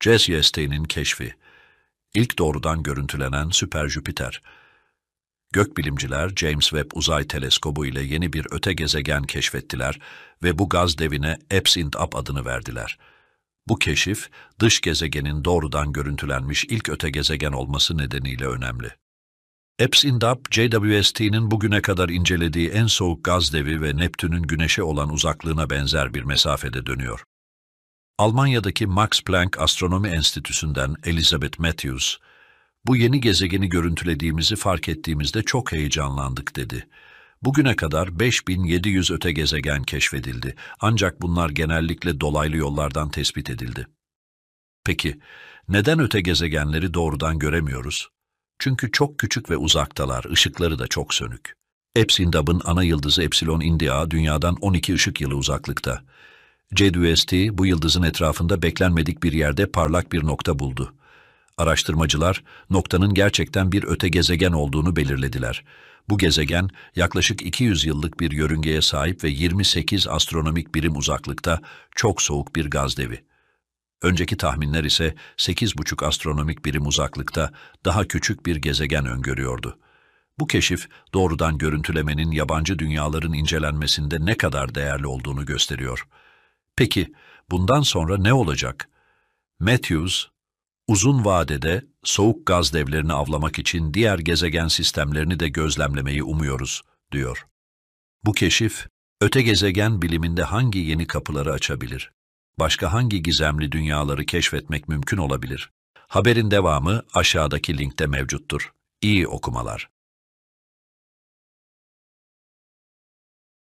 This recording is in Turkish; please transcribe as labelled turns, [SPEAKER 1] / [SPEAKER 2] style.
[SPEAKER 1] Jez keşfi, ilk doğrudan görüntülenen süper Jüpiter, Gökbilimciler James Webb Uzay Teleskobu ile yeni bir öte gezegen keşfettiler ve bu gaz devine Epsind-Ap adını verdiler. Bu keşif, dış gezegenin doğrudan görüntülenmiş ilk öte gezegen olması nedeniyle önemli. Epsindap, JWST'nin bugüne kadar incelediği en soğuk gaz devi ve Neptün'ün Güneş'e olan uzaklığına benzer bir mesafede dönüyor. Almanya'daki Max Planck Astronomi Enstitüsü'nden Elizabeth Matthews, bu yeni gezegeni görüntülediğimizi fark ettiğimizde çok heyecanlandık dedi. Bugüne kadar 5700 öte gezegen keşfedildi ancak bunlar genellikle dolaylı yollardan tespit edildi. Peki, neden öte gezegenleri doğrudan göremiyoruz? Çünkü çok küçük ve uzaktalar, ışıkları da çok sönük. Epsilon Dab'ın ana yıldızı Epsilon India dünyadan 12 ışık yılı uzaklıkta. JWST bu yıldızın etrafında beklenmedik bir yerde parlak bir nokta buldu. Araştırmacılar noktanın gerçekten bir öte gezegen olduğunu belirlediler. Bu gezegen yaklaşık 200 yıllık bir yörüngeye sahip ve 28 astronomik birim uzaklıkta çok soğuk bir gaz devi. Önceki tahminler ise 8,5 astronomik birim uzaklıkta daha küçük bir gezegen öngörüyordu. Bu keşif doğrudan görüntülemenin yabancı dünyaların incelenmesinde ne kadar değerli olduğunu gösteriyor. Peki bundan sonra ne olacak? Matthews, uzun vadede soğuk gaz devlerini avlamak için diğer gezegen sistemlerini de gözlemlemeyi umuyoruz, diyor. Bu keşif, öte gezegen biliminde hangi yeni kapıları açabilir? Başka hangi gizemli dünyaları keşfetmek mümkün olabilir? Haberin devamı aşağıdaki linkte mevcuttur. İyi okumalar.